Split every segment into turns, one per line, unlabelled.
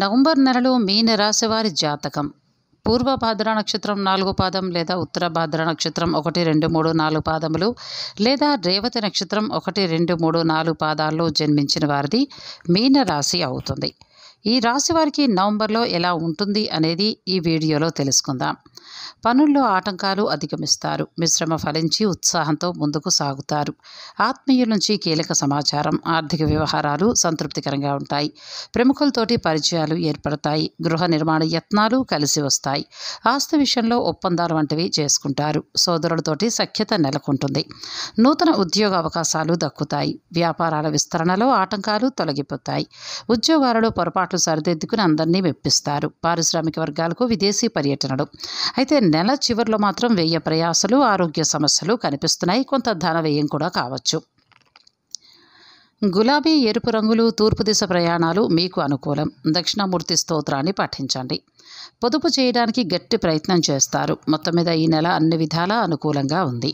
November నెలలో మీనరాశి వారి జాతకం పూర్వ భాద్ర నక్షత్రం నాలుగు పాదం లేదా ఉత్తర భాద్ర నక్షత్రం ఒకటి రెండు మూడు నాలుగు పాదములు లేదా రేవతి నక్షత్రం ఒకటి రెండు మూడు నాలుగు పాదాల్లో జన్మించిన వారిది మీనరాశి అవుతుంది ఈ రాశివారికి నవంబర్లో ఎలా ఉంటుంది అనేది ఈ వీడియోలో తెలుసుకుందాం పనుల్లో ఆటంకాలు అధిగమిస్తారు మిశ్రమ ఫలించి ఉత్సాహంతో ముందుకు సాగుతారు ఆత్మీయుల నుంచి కీలక సమాచారం ఆర్థిక వ్యవహారాలు సంతృప్తికరంగా ఉంటాయి ప్రముఖులతోటి పరిచయాలు ఏర్పడతాయి గృహ నిర్మాణ యత్నాలు కలిసి వస్తాయి ఆస్తి విషయంలో ఒప్పందాలు వంటివి చేసుకుంటారు సోదరులతోటి సఖ్యత నెలకొంటుంది నూతన ఉద్యోగ అవకాశాలు దక్కుతాయి వ్యాపారాల విస్తరణలో ఆటంకాలు తొలగిపోతాయి ఉద్యోగాలలో పొరపాట్లు వారు సరిదిద్దుకుని అందరినీ మెప్పిస్తారు పారిశ్రామిక వర్గాలకు విదేశీ పర్యటనలు అయితే నెల చివరిలో మాత్రం వ్యయ ప్రయాసలు ఆరోగ్య సమస్యలు కనిపిస్తున్నాయి కొంత ధన వ్యయం కూడా కావచ్చు గులాబీ ఎరుపు రంగులు తూర్పు దిశ ప్రయాణాలు మీకు అనుకూలం దక్షిణామూర్తి స్తోత్రాన్ని పఠించండి పొదుపు చేయడానికి గట్టి ప్రయత్నం చేస్తారు మొత్తం మీద ఈ నెల అన్ని విధాలా అనుకూలంగా ఉంది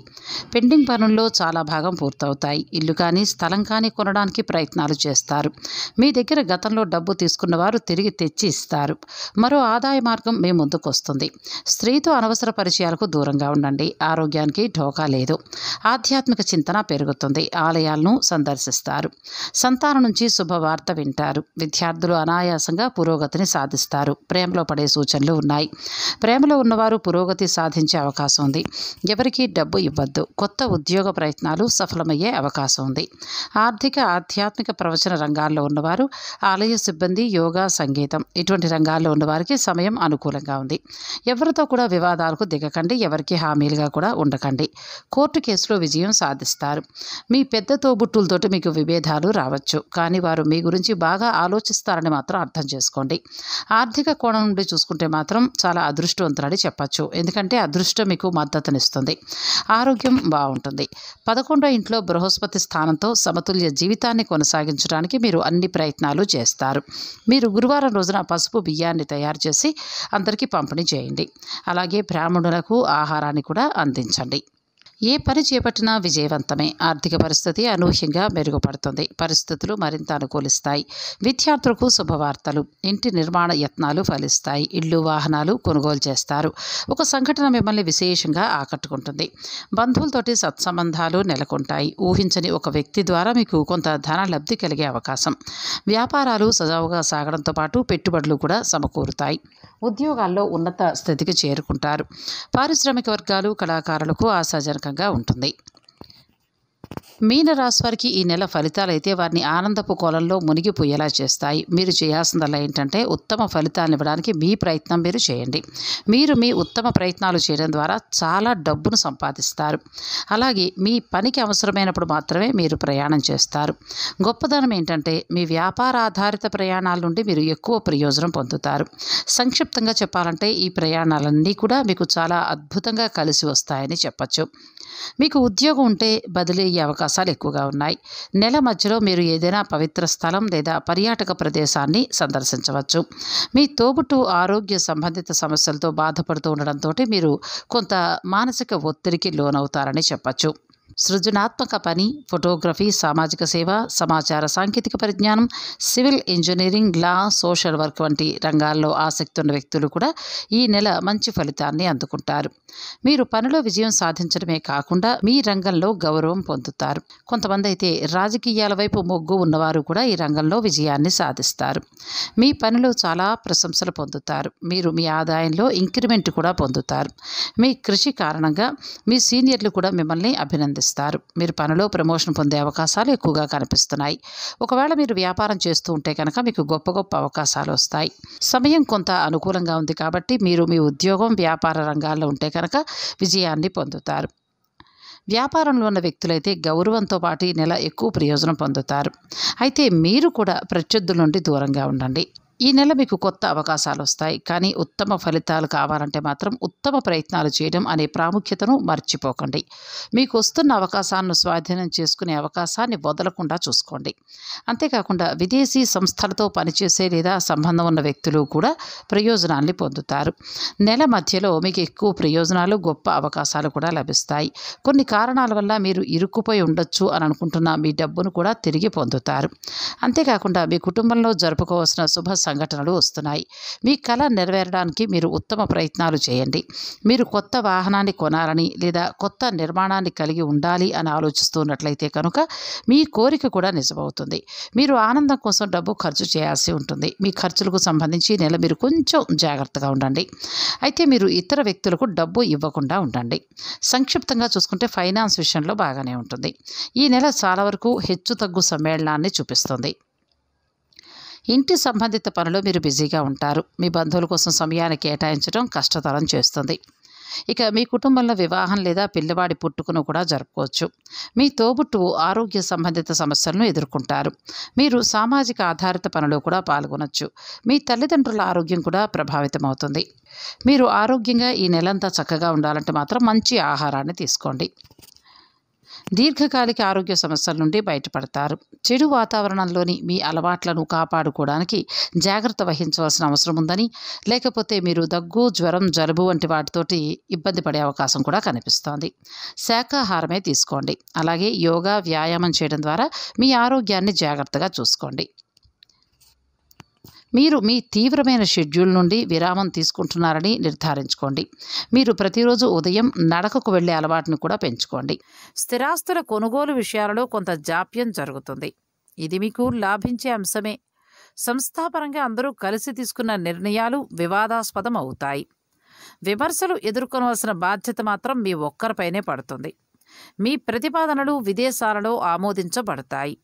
పెండింగ్ పనుల్లో చాలా భాగం పూర్తవుతాయి ఇల్లు కానీ స్థలం కానీ కొనడానికి ప్రయత్నాలు చేస్తారు మీ దగ్గర గతంలో డబ్బు తీసుకున్న వారు తిరిగి తెచ్చి ఇస్తారు మరో ఆదాయ మార్గం మీ ముందుకు వస్తుంది స్త్రీతో అనవసర పరిచయాలకు దూరంగా ఉండండి ఆరోగ్యానికి ఢోకా లేదు ఆధ్యాత్మిక చింతన పెరుగుతుంది ఆలయాలను సందర్శిస్తారు సంతానం నుంచి శుభవార్త వింటారు విద్యార్థులు అనాయాసంగా పురోగతిని సాధిస్తారు ప్రేమలో పడే ఉండే సూచనలు ఉన్నాయి ప్రేమలో ఉన్నవారు పురోగతి సాధించే అవకాశం ఉంది ఎవరికీ డబ్బు ఇవ్వద్దు కొత్త ఉద్యోగ ప్రయత్నాలు సఫలమయ్యే అవకాశం ఉంది ఆర్థిక ఆధ్యాత్మిక ప్రవచన రంగాల్లో ఉన్నవారు ఆలయ సిబ్బంది యోగా సంగీతం ఇటువంటి రంగాల్లో ఉన్నవారికి సమయం అనుకూలంగా ఉంది ఎవరితో కూడా వివాదాలకు దిగకండి ఎవరికి హామీలుగా కూడా ఉండకండి కోర్టు కేసులో విజయం సాధిస్తారు మీ పెద్ద తోబుట్టులతోటి మీకు విభేదాలు రావచ్చు కానీ వారు మీ గురించి బాగా ఆలోచిస్తారని మాత్రం అర్థం చేసుకోండి ఆర్థిక కోణం నుండి చూసుకుంటే మాత్రం చాలా అదృష్టవంతులని చెప్పచ్చు ఎందుకంటే అదృష్టం మీకు మద్దతునిస్తుంది ఆరోగ్యం బాగుంటుంది పదకొండో ఇంట్లో బృహస్పతి స్థానంతో సమతుల్య జీవితాన్ని కొనసాగించడానికి మీరు అన్ని ప్రయత్నాలు చేస్తారు మీరు గురువారం రోజున పసుపు బియ్యాన్ని తయారు చేసి అందరికీ పంపిణీ చేయండి అలాగే బ్రాహ్మణులకు ఆహారాన్ని కూడా అందించండి ఏ పని చేపట్టినా విజయవంతమే ఆర్థిక పరిస్థితి అనూహ్యంగా మెరుగుపడుతుంది పరిస్థితులు మరింత అనుకూలిస్తాయి విద్యార్థులకు శుభవార్తలు ఇంటి నిర్మాణ యత్నాలు ఫలిస్తాయి ఇళ్ళు వాహనాలు కొనుగోలు చేస్తారు ఒక సంఘటన మిమ్మల్ని విశేషంగా ఆకట్టుకుంటుంది బంధువులతోటి సత్సంబంధాలు నెలకొంటాయి ఊహించని ఒక వ్యక్తి ద్వారా మీకు కొంత ధన లబ్ధి కలిగే అవకాశం వ్యాపారాలు సజావుగా సాగడంతో పాటు పెట్టుబడులు కూడా సమకూరుతాయి ఉద్యోగాల్లో ఉన్నత స్థితికి చేరుకుంటారు పారిశ్రామిక వర్గాలు కళాకారులకు ఆశాజనక సృజనాత్మకంగా ఉంటుంది మీనరాశి వారికి ఈ నెల ఫలితాలు అయితే వారిని ఆనందపు కోలంలో మునిగిపోయేలా చేస్తాయి మీరు చేయాల్సిందల్లా ఏంటంటే ఉత్తమ ఫలితాలను ఇవ్వడానికి మీ ప్రయత్నం మీరు చేయండి మీరు మీ ఉత్తమ ప్రయత్నాలు చేయడం ద్వారా చాలా డబ్బును సంపాదిస్తారు అలాగే మీ పనికి అవసరమైనప్పుడు మాత్రమే మీరు ప్రయాణం చేస్తారు గొప్పదనం ఏంటంటే మీ వ్యాపార ఆధారిత ప్రయాణాల నుండి మీరు ఎక్కువ ప్రయోజనం పొందుతారు సంక్షిప్తంగా చెప్పాలంటే ఈ ప్రయాణాలన్నీ కూడా మీకు చాలా అద్భుతంగా కలిసి వస్తాయని చెప్పచ్చు మీకు ఉద్యోగం ఉంటే బదిలీ అయ్యే అవకాశాలు ఎక్కువగా ఉన్నాయి నెల మధ్యలో మీరు ఏదైనా పవిత్ర స్థలం లేదా పర్యాటక ప్రదేశాన్ని సందర్శించవచ్చు మీ తోబుట్టు ఆరోగ్య సంబంధిత సమస్యలతో బాధపడుతూ ఉండడంతో మీరు కొంత మానసిక ఒత్తిడికి లోనవుతారని చెప్పచ్చు సృజనాత్మక పని ఫోటోగ్రఫీ సామాజిక సేవ సమాచార సాంకేతిక పరిజ్ఞానం civil engineering law social work వంటి రంగాల్లో ఆసక్తి ఉన్న వ్యక్తులు కూడా ఈ నెల మంచి ఫలితాన్ని అందుకుంటారు మీరు పనిలో విజయం సాధించడమే కాకుండా మీ రంగంలో గౌరవం పొందుతారు కొంతమంది అయితే రాజకీయాల వైపు మొగ్గు ఉన్నవారు కూడా ఈ రంగంలో విజయాన్ని సాధిస్తారు మీ పనిలో చాలా ప్రశంసలు పొందుతారు మీరు మీ ఆదాయంలో ఇంక్రిమెంట్ కూడా పొందుతారు మీ కృషి కారణంగా మీ సీనియర్లు కూడా మిమ్మల్ని అభినందిస్తారు భావిస్తారు మీరు పనిలో ప్రమోషన్ పొందే అవకాశాలు ఎక్కువగా కనిపిస్తున్నాయి ఒకవేళ మీరు వ్యాపారం చేస్తూ ఉంటే కనుక మీకు గొప్ప గొప్ప అవకాశాలు వస్తాయి సమయం కొంత అనుకూలంగా ఉంది కాబట్టి మీరు మీ ఉద్యోగం వ్యాపార రంగాల్లో ఉంటే కనుక విజయాన్ని పొందుతారు వ్యాపారంలో ఉన్న వ్యక్తులైతే గౌరవంతో పాటు నెల ఎక్కువ ప్రయోజనం పొందుతారు అయితే మీరు కూడా ప్రత్యర్థుల నుండి దూరంగా ఉండండి ఈ నెల మీకు కొత్త అవకాశాలు వస్తాయి కానీ ఉత్తమ ఫలితాలు కావాలంటే మాత్రం ఉత్తమ ప్రయత్నాలు చేయడం అనే ప్రాముఖ్యతను మర్చిపోకండి మీకు వస్తున్న అవకాశాలను స్వాధీనం చేసుకునే అవకాశాన్ని వదలకుండా చూసుకోండి అంతేకాకుండా విదేశీ సంస్థలతో పనిచేసే లేదా సంబంధం ఉన్న వ్యక్తులు కూడా ప్రయోజనాల్ని పొందుతారు నెల మధ్యలో మీకు ఎక్కువ ప్రయోజనాలు గొప్ప అవకాశాలు కూడా లభిస్తాయి కొన్ని కారణాల వల్ల మీరు ఇరుక్కుపోయి ఉండొచ్చు అని అనుకుంటున్న మీ డబ్బును కూడా తిరిగి పొందుతారు అంతేకాకుండా మీ కుటుంబంలో జరుపుకోవాల్సిన శుభ సంఘటనలు వస్తున్నాయి మీ కళ నెరవేరడానికి మీరు ఉత్తమ ప్రయత్నాలు చేయండి మీరు కొత్త వాహనాన్ని కొనాలని లేదా కొత్త నిర్మాణాన్ని కలిగి ఉండాలి అని ఆలోచిస్తున్నట్లయితే కనుక మీ కోరిక కూడా నిజమవుతుంది మీరు ఆనందం కోసం డబ్బు ఖర్చు చేయాల్సి ఉంటుంది మీ ఖర్చులకు సంబంధించి నెల మీరు కొంచెం జాగ్రత్తగా ఉండండి అయితే మీరు ఇతర వ్యక్తులకు డబ్బు ఇవ్వకుండా ఉండండి సంక్షిప్తంగా చూసుకుంటే ఫైనాన్స్ విషయంలో బాగానే ఉంటుంది ఈ నెల చాలా వరకు హెచ్చు తగ్గు సమ్మేళనాన్ని చూపిస్తుంది ఇంటి సంబంధిత పనులు మీరు బిజీగా ఉంటారు మీ బంధువుల కోసం సమయాన్ని కేటాయించడం కష్టతరం చేస్తుంది ఇక మీ కుటుంబంలో వివాహం లేదా పిల్లవాడి పుట్టుకను కూడా జరుపుకోవచ్చు మీ తోబుట్టు ఆరోగ్య సంబంధిత సమస్యలను ఎదుర్కొంటారు మీరు సామాజిక ఆధారిత పనులు కూడా పాల్గొనవచ్చు మీ తల్లిదండ్రుల ఆరోగ్యం కూడా ప్రభావితమవుతుంది మీరు ఆరోగ్యంగా ఈ నెలంతా చక్కగా ఉండాలంటే మాత్రం మంచి ఆహారాన్ని తీసుకోండి దీర్ఘకాలిక ఆరోగ్య సమస్యల నుండి బయటపడతారు చెడు వాతావరణంలోని మీ అలవాట్లను కాపాడుకోవడానికి జాగ్రత్త వహించవలసిన అవసరం ఉందని లేకపోతే మీరు దగ్గు జ్వరం జలుబు వంటి వాటితోటి ఇబ్బంది పడే అవకాశం కూడా కనిపిస్తోంది శాకాహారమే తీసుకోండి అలాగే యోగా వ్యాయామం చేయడం ద్వారా మీ ఆరోగ్యాన్ని జాగ్రత్తగా చూసుకోండి మీరు మీ తీవ్రమైన షెడ్యూల్ నుండి విరామం తీసుకుంటున్నారని నిర్ధారించుకోండి మీరు ప్రతిరోజు ఉదయం నడకకు వెళ్లే అలవాటును కూడా పెంచుకోండి స్థిరాస్తుల కొనుగోలు విషయాలలో కొంత జాప్యం జరుగుతుంది ఇది మీకు లాభించే అంశమే సంస్థాపరంగా అందరూ కలిసి తీసుకున్న నిర్ణయాలు వివాదాస్పదం అవుతాయి విమర్శలు ఎదుర్కొనవలసిన బాధ్యత మాత్రం మీ ఒక్కరిపైనే పడుతుంది మీ ప్రతిపాదనలు విదేశాలలో ఆమోదించబడతాయి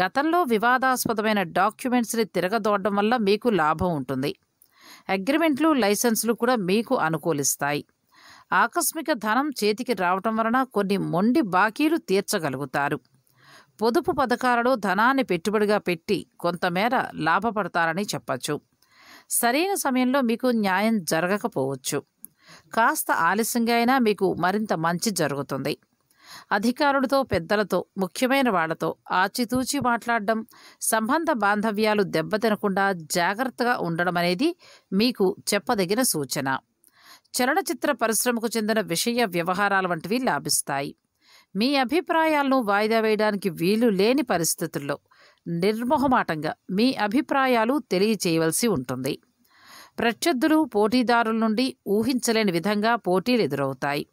గతంలో వివాదాస్పదమైన డాక్యుమెంట్స్ని తిరగదోడడం వల్ల మీకు లాభం ఉంటుంది అగ్రిమెంట్లు లైసెన్సులు కూడా మీకు అనుకూలిస్తాయి ఆకస్మిక ధనం చేతికి రావటం వలన కొన్ని మొండి బాకీలు తీర్చగలుగుతారు పొదుపు పథకాలలో ధనాన్ని పెట్టుబడిగా పెట్టి కొంతమేర లాభపడతారని చెప్పచ్చు సరైన సమయంలో మీకు న్యాయం జరగకపోవచ్చు కాస్త ఆలస్యంగా అయినా మీకు మరింత మంచి జరుగుతుంది అధికారులతో పెద్దలతో ముఖ్యమైన వాళ్లతో ఆచితూచి మాట్లాడడం సంబంధ బాంధవ్యాలు దెబ్బతినకుండా జాగ్రత్తగా ఉండడం అనేది మీకు చెప్పదగిన సూచన చలనచిత్ర పరిశ్రమకు చెందిన విషయ వ్యవహారాల వంటివి లాభిస్తాయి మీ అభిప్రాయాలను వాయిదా వేయడానికి వీలు లేని పరిస్థితుల్లో నిర్మోహమాటంగా మీ అభిప్రాయాలు తెలియచేయవలసి ఉంటుంది ప్రత్యర్థులు పోటీదారుల నుండి ఊహించలేని విధంగా పోటీలు ఎదురవుతాయి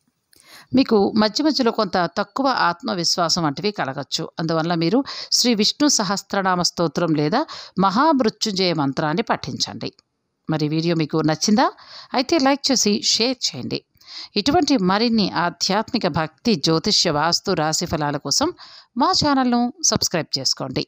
మీకు మధ్య మధ్యలో కొంత తక్కువ ఆత్మవిశ్వాసం వంటివి కలగచ్చు అందువల్ల మీరు శ్రీ విష్ణు సహస్రనామ స్తోత్రం లేదా మహామృత్యుంజయ మంత్రాన్ని పఠించండి మరి వీడియో మీకు నచ్చిందా అయితే లైక్ చేసి షేర్ చేయండి ఇటువంటి మరిన్ని ఆధ్యాత్మిక భక్తి జ్యోతిష్య వాస్తు రాశి ఫలాల కోసం మా ఛానల్ను సబ్స్క్రైబ్ చేసుకోండి